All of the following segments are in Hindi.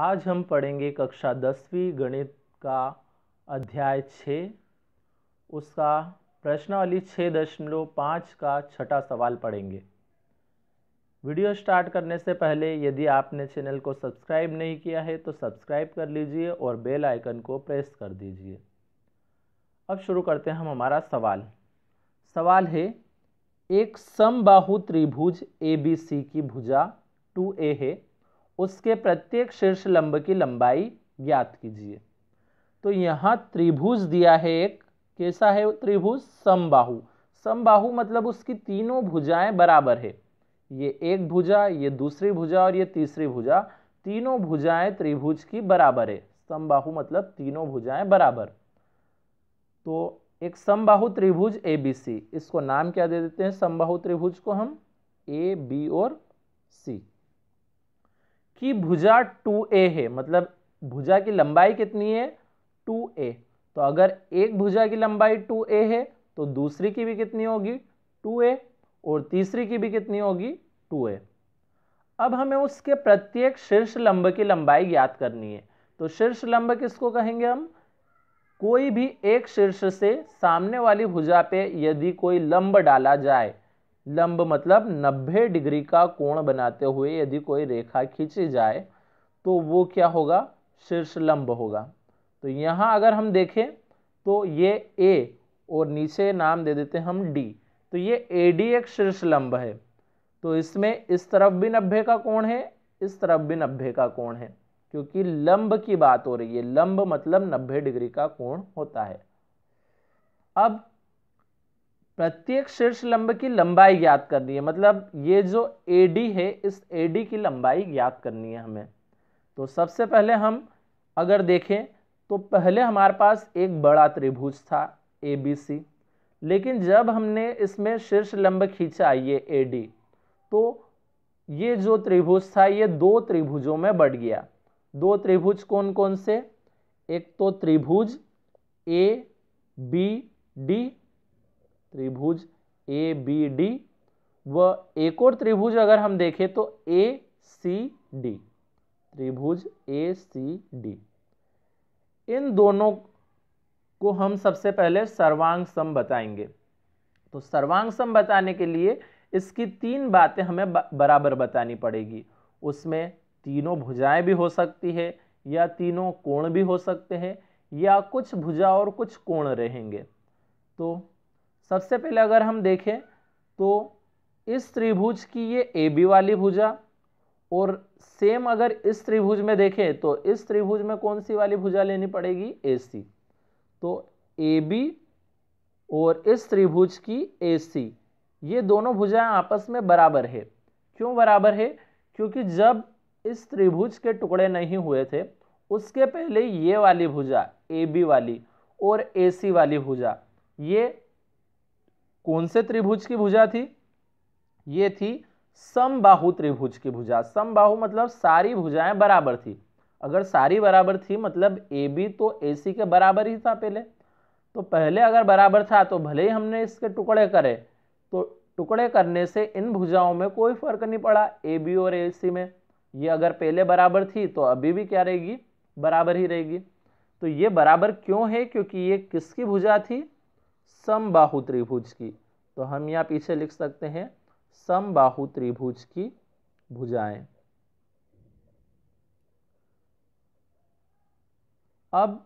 आज हम पढ़ेंगे कक्षा दसवीं गणित का अध्याय छः उसका प्रश्नवली छः दशमलव पाँच का छठा सवाल पढ़ेंगे वीडियो स्टार्ट करने से पहले यदि आपने चैनल को सब्सक्राइब नहीं किया है तो सब्सक्राइब कर लीजिए और बेल आइकन को प्रेस कर दीजिए अब शुरू करते हैं हम हमारा सवाल सवाल है एक समबाहु त्रिभुज ए बी सी की भुजा टू ए है उसके प्रत्येक शीर्ष लंब की लंबाई ज्ञात कीजिए तो यहाँ त्रिभुज दिया है एक कैसा है त्रिभुज समबाहु समबाहु मतलब उसकी तीनों भुजाएं बराबर है ये एक भुजा ये दूसरी भुजा और ये तीसरी भुजा तीनों भुजाएं त्रिभुज की बराबर है समबाहु मतलब तीनों भुजाएं बराबर तो एक समबाहु त्रिभुज ए बी सी इसको नाम क्या दे देते हैं समबाहु त्रिभुज को हम ए बी और सी कि भुजा टू ए है मतलब भुजा की लंबाई कितनी है टू ए तो अगर एक भुजा की लंबाई टू ए है तो दूसरी की भी कितनी होगी टू ए और तीसरी की भी कितनी होगी टू ए अब हमें उसके प्रत्येक शीर्ष लंब की लंबाई ज्ञात करनी है तो शीर्ष लंब किसको कहेंगे हम कोई भी एक शीर्ष से सामने वाली भुजा पे यदि कोई लंब डाला जाए लंब मतलब 90 डिग्री का कोण बनाते हुए यदि कोई रेखा खींची जाए तो वो क्या होगा शीर्ष लंब होगा तो यहाँ अगर हम देखें तो ये ए और नीचे नाम दे देते हैं हम डी तो ये ए डी एक शीर्ष लंब है तो इसमें इस तरफ भी नब्बे का कोण है इस तरफ भी नब्बे का कोण है क्योंकि लंब की बात हो रही है लंब मतलब नब्बे डिग्री का कोण होता है अब प्रत्येक शीर्ष लंब की लंबाई ज्ञात करनी है मतलब ये जो ए डी है इस ए डी की लंबाई ज्ञात करनी है हमें तो सबसे पहले हम अगर देखें तो पहले हमारे पास एक बड़ा त्रिभुज था ए बी सी लेकिन जब हमने इसमें शीर्ष लंब खींचा ये ए डी तो ये जो त्रिभुज था ये दो त्रिभुजों में बढ़ गया दो त्रिभुज कौन कौन से एक तो त्रिभुज ए बी डी त्रिभुज ए बी डी व एक और त्रिभुज अगर हम देखें तो ए सी डी त्रिभुज ए सी डी इन दोनों को हम सबसे पहले सर्वांग सम बताएंगे तो सर्वांग सम बताने के लिए इसकी तीन बातें हमें बराबर बतानी पड़ेगी उसमें तीनों भुजाएं भी हो सकती है या तीनों कोण भी हो सकते हैं या कुछ भुजा और कुछ कोण रहेंगे तो सबसे पहले अगर हम देखें तो इस त्रिभुज की ये ए बी वाली भुजा और सेम अगर इस त्रिभुज में देखें तो इस त्रिभुज में कौन सी वाली भुजा लेनी पड़ेगी ए सी तो ए बी और इस त्रिभुज की ए सी ये दोनों भुजाएं आपस में बराबर है क्यों बराबर है क्योंकि जब इस त्रिभुज के टुकड़े नहीं हुए थे उसके पहले ये वाली भुजा ए बी वाली और ए सी वाली भुजा ये कौन से त्रिभुज की भुजा थी ये थी समबाहु त्रिभुज की भुजा समबाहु मतलब सारी भुजाएं बराबर थी अगर सारी बराबर थी मतलब ए बी तो ए सी के बराबर ही था पहले तो पहले अगर बराबर था तो भले ही हमने इसके टुकड़े करे तो टुकड़े करने से इन भुजाओं में कोई फर्क नहीं पड़ा ए बी और ए सी में ये अगर पहले बराबर थी तो अभी भी क्या रहेगी बराबर ही रहेगी तो ये बराबर क्यों है क्योंकि ये किसकी भुजा थी समबाहु त्रिभुज की तो हम यहाँ पीछे लिख सकते हैं समबाहु त्रिभुज की भुजाएं अब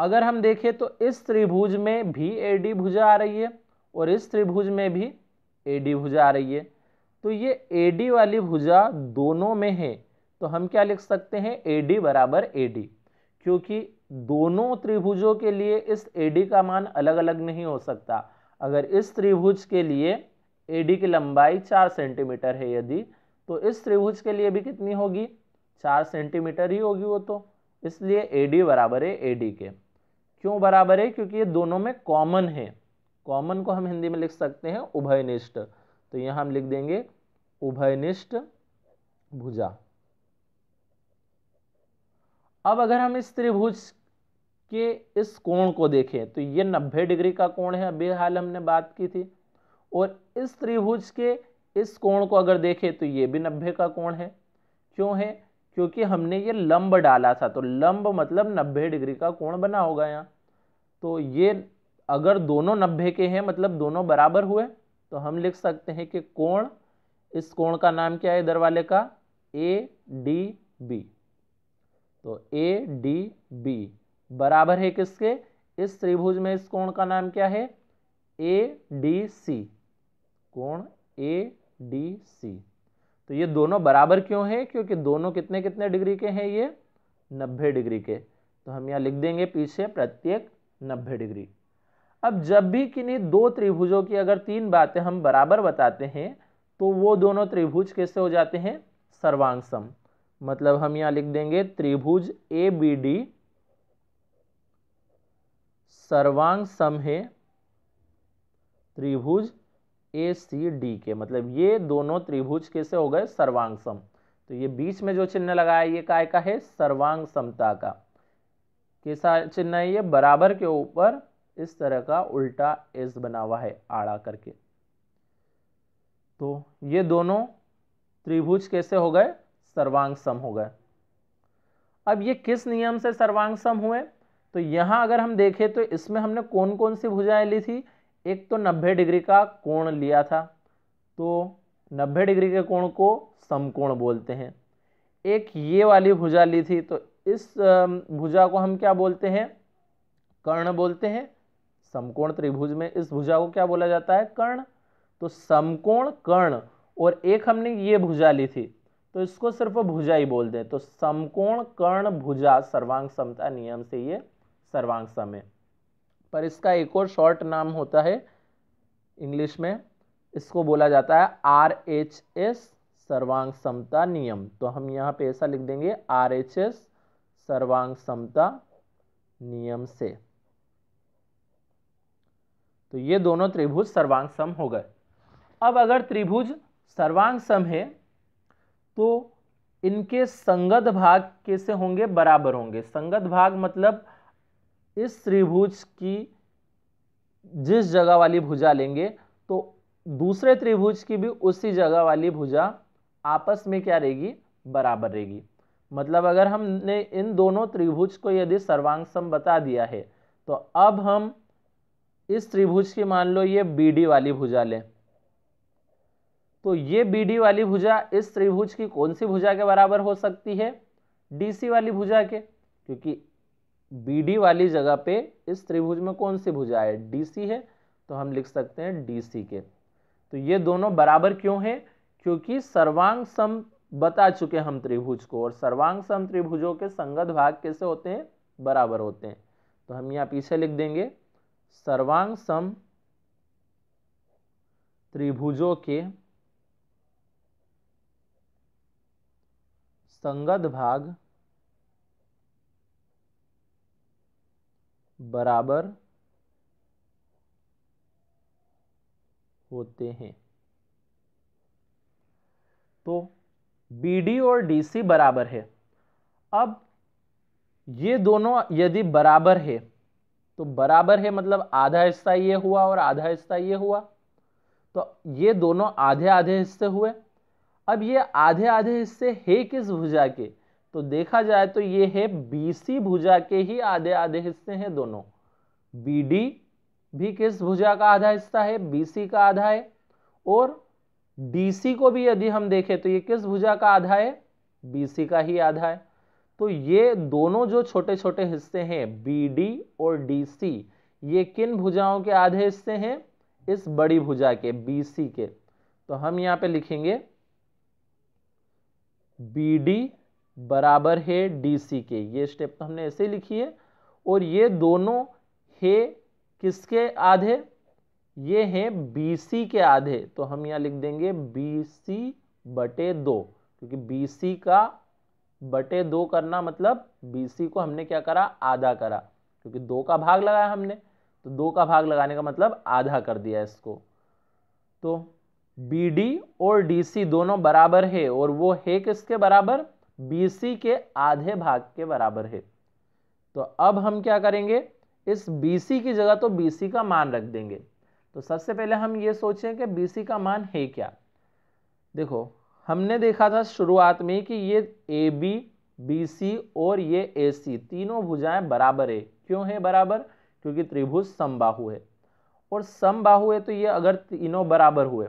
अगर हम देखें तो इस त्रिभुज में भी ए डी भुजा आ रही है और इस त्रिभुज में भी ए डी भुजा आ रही है तो ये ए डी वाली भुजा दोनों में है तो हम क्या लिख सकते हैं ए डी बराबर ए डी क्योंकि दोनों त्रिभुजों के लिए इस एडी का मान अलग अलग नहीं हो सकता अगर इस त्रिभुज के लिए एडी की लंबाई चार सेंटीमीटर है यदि तो इस त्रिभुज के लिए भी कितनी होगी चार सेंटीमीटर ही होगी वो तो इसलिए एडी बराबर है एडी के क्यों बराबर है क्योंकि ये दोनों में कॉमन है कॉमन को हम हिंदी में लिख सकते हैं उभयनिष्ठ तो यहाँ हम लिख देंगे उभयनिष्ठ भुजा अब अगर हम इस त्रिभुज के इस कोण को देखें तो ये 90 डिग्री का कोण है अभी हाल हमने बात की थी और इस त्रिभुज के इस कोण को अगर देखें तो ये भी 90 का कोण है क्यों है क्योंकि हमने ये लंब डाला था तो लंब मतलब 90 डिग्री का कोण बना होगा यहाँ तो ये अगर दोनों 90 के हैं मतलब दोनों बराबर हुए तो हम लिख सकते हैं कि कोण इस कोण का नाम क्या है इधर वाले का ए डी बी तो ए डी बी बराबर है किसके इस त्रिभुज में इस कोण का नाम क्या है ए डी सी कोण ए डी सी तो ये दोनों बराबर क्यों है क्योंकि दोनों कितने कितने डिग्री के हैं ये नब्बे डिग्री के तो हम यहाँ लिख देंगे पीछे प्रत्येक नब्बे डिग्री अब जब भी किन्हीं दो त्रिभुजों की अगर तीन बातें हम बराबर बताते हैं तो वो दोनों त्रिभुज कैसे हो जाते हैं सर्वांगसम मतलब हम यहां लिख देंगे त्रिभुज ए बी डी सर्वांग सम है त्रिभुज ए सी डी के मतलब ये दोनों त्रिभुज कैसे हो गए सर्वांग सम तो ये बीच में जो चिन्ह लगाया ये काय का है सर्वांग समता का कैसा चिन्ह है ये बराबर के ऊपर इस तरह का उल्टा एस बना हुआ है आड़ा करके तो ये दोनों त्रिभुज कैसे हो गए सर्वांग सम हो गए अब ये किस नियम से सर्वांग सम हुए तो यहाँ अगर हम देखें तो इसमें हमने कौन कौन सी भुजाएं ली थी एक तो 90 डिग्री का कोण लिया था तो 90 डिग्री के कोण को समकोण बोलते हैं एक ये वाली भुजा ली थी तो इस भुजा को हम क्या बोलते हैं कर्ण बोलते हैं समकोण त्रिभुज में इस भुजा को क्या बोला जाता है कर्ण तो समकोण कर्ण और एक हमने ये भुजा ली थी तो इसको सिर्फ भुजा ही बोल दें तो समकोण कर्ण भुजा सर्वांग समता नियम से ये सर्वांग सम है पर इसका एक और शॉर्ट नाम होता है इंग्लिश में इसको बोला जाता है आर एच एस सर्वांग समता नियम तो हम यहाँ पे ऐसा लिख देंगे आर एच एस सर्वांग समता नियम से तो ये दोनों त्रिभुज सर्वांग सम हो गए अब अगर त्रिभुज सर्वांग सम है तो इनके संगत भाग कैसे होंगे बराबर होंगे संगत भाग मतलब इस त्रिभुज की जिस जगह वाली भुजा लेंगे तो दूसरे त्रिभुज की भी उसी जगह वाली भुजा आपस में क्या रहेगी बराबर रहेगी मतलब अगर हमने इन दोनों त्रिभुज को यदि सर्वांग सम बता दिया है तो अब हम इस त्रिभुज की मान लो ये बी डी वाली भुजा लें तो ये बी वाली भुजा इस त्रिभुज की कौन सी भुजा के बराबर हो सकती है डी वाली भुजा के क्योंकि बी वाली जगह पे इस त्रिभुज में कौन सी भुजा है डी है तो हम लिख सकते हैं डी के तो ये दोनों बराबर क्यों हैं क्योंकि सर्वांग सम बता चुके हम त्रिभुज को और सर्वांग सम त्रिभुजों के संगत भाग कैसे होते हैं बराबर होते हैं तो हम यहाँ पीछे लिख देंगे सर्वांग सम त्रिभुजों के संगत भाग बराबर होते हैं तो BD और DC बराबर है अब ये दोनों यदि बराबर है तो बराबर है मतलब आधा हिस्सा ये हुआ और आधा हिस्सा ये हुआ तो ये दोनों आधे आधे हिस्से हुए अब ये आधे आधे हिस्से है किस भुजा के तो देखा जाए तो ये है बीसी भुजा के ही आधे आधे हिस्से हैं दोनों बी भी किस भुजा का आधा हिस्सा है बीसी का आधा है और डीसी को भी यदि हम देखें तो ये किस भुजा का आधा है बीसी का ही आधा है तो ये दोनों जो छोटे छोटे हिस्से हैं बी और डी ये किन भुजाओं के आधे हिस्से हैं इस बड़ी भुजा के बी के तो हम यहाँ पे लिखेंगे बी डी बराबर है डी सी के ये स्टेप तो हमने ऐसे लिखी है और ये दोनों है किसके आधे ये है बी सी के आधे तो हम यहाँ लिख देंगे बी सी बटे दो क्योंकि बी सी का बटे दो करना मतलब बी सी को हमने क्या करा आधा करा क्योंकि दो का भाग लगाया हमने तो दो का भाग लगाने का मतलब आधा कर दिया इसको तो बी डी और डी सी दोनों बराबर है और वो है किसके बराबर बी सी के आधे भाग के बराबर है तो अब हम क्या करेंगे इस बी सी की जगह तो बी सी का मान रख देंगे तो सबसे पहले हम ये सोचें कि बी सी का मान है क्या देखो हमने देखा था शुरुआत में कि ये ए बी बी सी और ये ए सी तीनों भुजाएं बराबर है क्यों है बराबर क्योंकि त्रिभुज समबाहु है और समबाहु है तो ये अगर तीनों बराबर हुए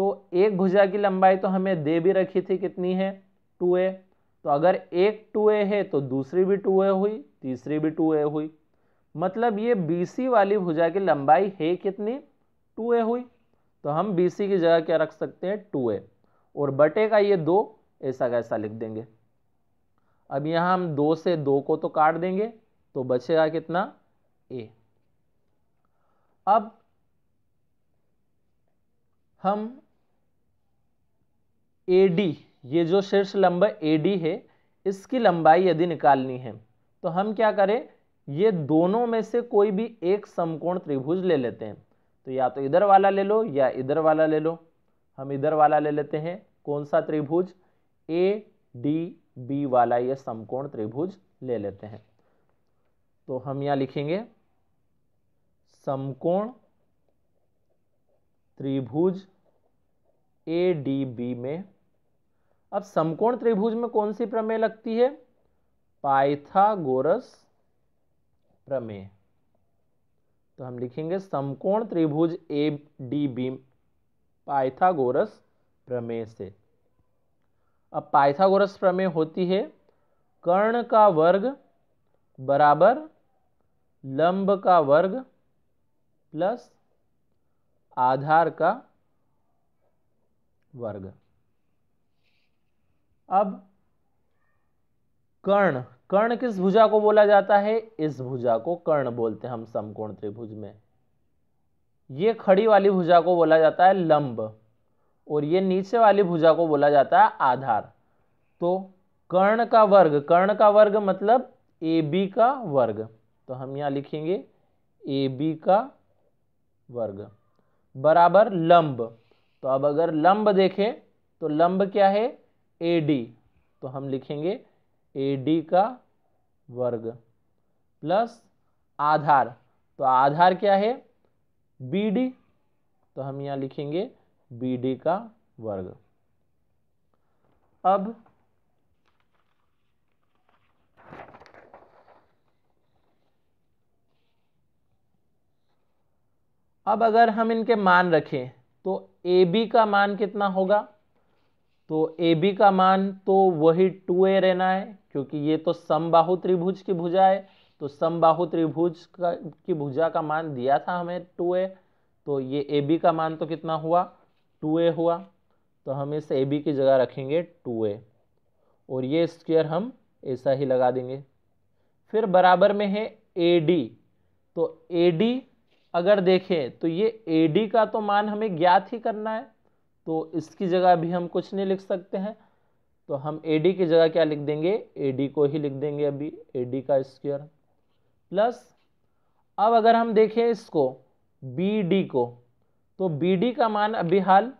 तो एक भुजा की लंबाई तो हमें दे भी रखी थी कितनी है टू ए तो अगर एक टू ए है तो दूसरी भी टू ए हुई तीसरी भी टू ए हुई मतलब ये बी सी वाली भुजा की लंबाई है कितनी टू ए हुई तो हम बी सी की जगह क्या रख सकते हैं टू ए और बटे का ये दो ऐसा कैसा लिख देंगे अब यहाँ हम दो से दो को तो काट देंगे तो बचेगा कितना ए अब हम ए डी ये जो शीर्ष लंब ए डी है इसकी लंबाई यदि निकालनी है तो हम क्या करें ये दोनों में से कोई भी एक समकोण त्रिभुज ले लेते हैं तो या तो इधर वाला ले लो या इधर वाला ले लो हम इधर वाला ले लेते हैं कौन सा त्रिभुज ए डी बी वाला ये समकोण त्रिभुज ले लेते हैं तो हम यहाँ लिखेंगे समकोण त्रिभुज ए डी बी में अब समकोण त्रिभुज में कौन सी प्रमेय लगती है पाइथागोरस प्रमेय तो हम लिखेंगे समकोण त्रिभुज ए डी बी पाइथागोरस प्रमेय से अब पाइथागोरस प्रमेय होती है कर्ण का वर्ग बराबर लंब का वर्ग प्लस आधार का वर्ग अब कर्ण कर्ण किस भुजा को बोला जाता है इस भुजा को कर्ण बोलते हैं हम समकोण त्रिभुज में ये खड़ी वाली भुजा को बोला जाता है लंब और ये नीचे वाली भुजा को बोला जाता है आधार तो कर्ण का वर्ग कर्ण का वर्ग मतलब ए बी का वर्ग तो हम यहां लिखेंगे ए बी का वर्ग बराबर लंब तो अब अगर लंब देखें तो लंब क्या है ए डी तो हम लिखेंगे ए डी का वर्ग प्लस आधार तो आधार क्या है बी डी तो हम यहाँ लिखेंगे बी डी का वर्ग अब अब अगर हम इनके मान रखें तो ए बी का मान कितना होगा तो ए बी का मान तो वही टू ए रहना है क्योंकि ये तो समबाहु त्रिभुज की भुजा है तो समबाहु त्रिभुज का की भुजा का मान दिया था हमें टू ए तो ये ए बी का मान तो कितना हुआ टू ए हुआ तो हम इस ए बी की जगह रखेंगे टू ए और ये स्क्वेयर हम ऐसा ही लगा देंगे फिर बराबर में है ए डी तो ए डी अगर देखें तो ये ए डी का तो मान हमें ज्ञात ही करना है तो इसकी जगह भी हम कुछ नहीं लिख सकते हैं तो हम ए डी की जगह क्या लिख देंगे ए डी को ही लिख देंगे अभी ए डी का स्क्वायर प्लस अब अगर हम देखें इसको बी डी को तो बी डी का मान अभी हाल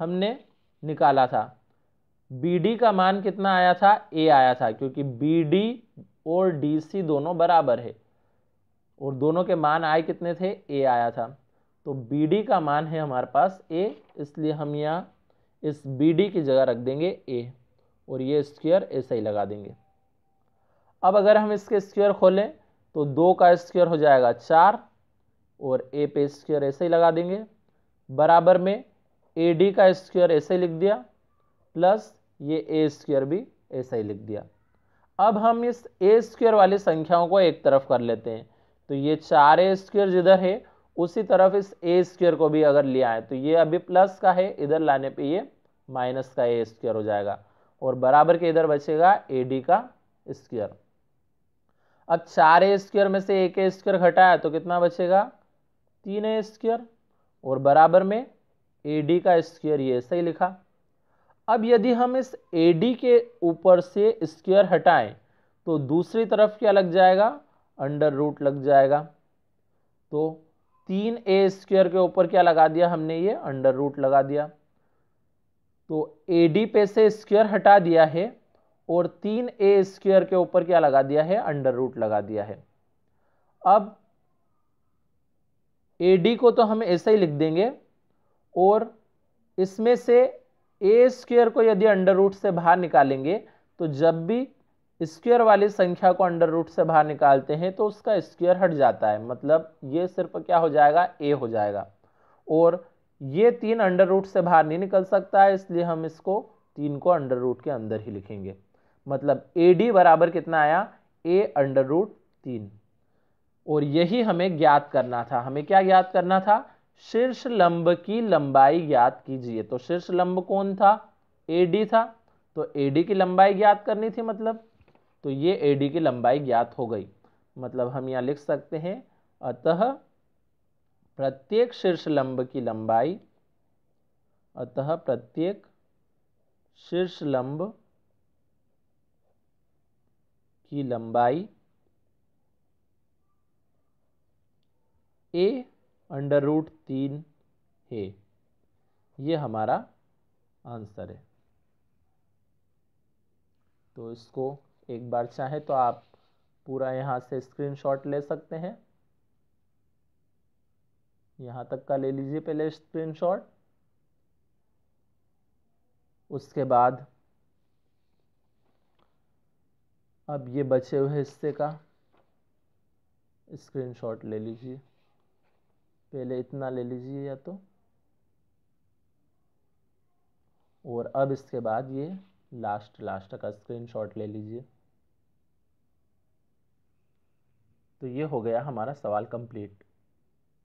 हमने निकाला था बी डी का मान कितना आया था ए आया था क्योंकि बी डी और डी सी दोनों बराबर है और दोनों के मान आए कितने थे ए आया था तो बी डी का मान है हमारे पास ए इसलिए हम यहाँ इस बी डी की जगह रख देंगे ए और ये स्क्वेयर ऐसे ही लगा देंगे अब अगर हम इसके स्क्वेयर खोलें तो दो का स्क्वेयर हो जाएगा चार और ए पे स्क्वेयर ऐसे ही लगा देंगे बराबर में ए डी का स्क्वेयर ऐसे ही लिख दिया प्लस ये ए स्क्वेयर भी ऐसे ही लिख दिया अब हम इस ए स्क्वेयर वाली संख्याओं को एक तरफ कर लेते हैं तो ये चार ए स्क्वेयर जिधर है उसी तरफ इस ए स्क्वेयर को भी अगर लिया है तो ये अभी प्लस का है इधर लाने पे ये माइनस का ए स्क्वेयर हो जाएगा और बराबर के इधर बचेगा ए डी का स्क्वेयर अब चार ए स्क्वेयर में से एक ए स्क्वेयर घटाया तो कितना बचेगा तीन ए स्क्वेयर और बराबर में ए डी का स्क्वेयर ये ऐसे ही लिखा अब यदि हम इस ए डी के ऊपर से स्क्वेयर हटाएं तो दूसरी तरफ क्या लग जाएगा अंडर रूट लग जाएगा तो तीन ए स्क्वेयर के ऊपर क्या लगा दिया हमने ये अंडर रूट लगा दिया तो ए डी पे से स्क्वेयर हटा दिया है और तीन ए स्क्वेयर के ऊपर क्या लगा दिया है अंडर रूट लगा दिया है अब ए डी को तो हम ऐसे ही लिख देंगे और इसमें से ए स्क्वेयर को यदि अंडर रूट से बाहर निकालेंगे तो जब भी स्क्वेयर वाली संख्या को अंडर रूट से बाहर निकालते हैं तो उसका स्क्वेयर हट जाता है मतलब ये सिर्फ क्या हो जाएगा ए हो जाएगा और ये तीन अंडर रूट से बाहर नहीं निकल सकता है इसलिए हम इसको तीन को अंडर रूट के अंदर ही लिखेंगे मतलब ए डी बराबर कितना आया ए अंडर रूट तीन और यही हमें ज्ञात करना था हमें क्या ज्ञात करना था शीर्ष लंब की लंबाई ज्ञात कीजिए तो शीर्ष लंब कौन था ए डी था तो ए डी की लंबाई ज्ञात करनी थी मतलब तो ये ए डी की लंबाई ज्ञात हो गई मतलब हम यहाँ लिख सकते हैं अतः प्रत्येक शीर्ष लंब की लंबाई अतः प्रत्येक शीर्ष लंब की लंबाई ए अंडर रूट तीन है ये हमारा आंसर है तो इसको एक बार चाहे तो आप पूरा यहाँ से स्क्रीनशॉट ले सकते हैं यहाँ तक का ले लीजिए पहले स्क्रीनशॉट उसके बाद अब ये बचे हुए हिस्से का स्क्रीनशॉट ले लीजिए पहले इतना ले लीजिए या तो और अब इसके बाद ये लास्ट लास्ट का स्क्रीनशॉट ले लीजिए तो ये हो गया हमारा सवाल कंप्लीट